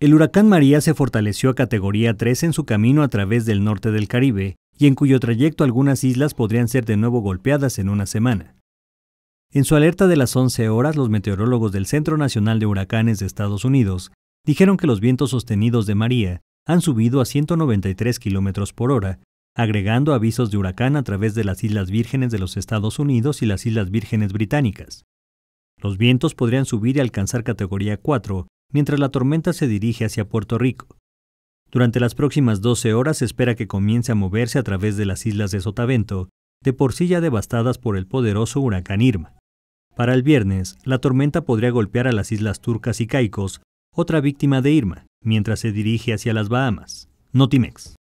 El huracán María se fortaleció a categoría 3 en su camino a través del norte del Caribe y en cuyo trayecto algunas islas podrían ser de nuevo golpeadas en una semana. En su alerta de las 11 horas, los meteorólogos del Centro Nacional de Huracanes de Estados Unidos dijeron que los vientos sostenidos de María han subido a 193 km por hora, agregando avisos de huracán a través de las Islas Vírgenes de los Estados Unidos y las Islas Vírgenes Británicas. Los vientos podrían subir y alcanzar categoría 4 mientras la tormenta se dirige hacia Puerto Rico. Durante las próximas 12 horas se espera que comience a moverse a través de las islas de Sotavento, de por sí ya devastadas por el poderoso huracán Irma. Para el viernes, la tormenta podría golpear a las islas turcas y caicos, otra víctima de Irma, mientras se dirige hacia las Bahamas. Notimex.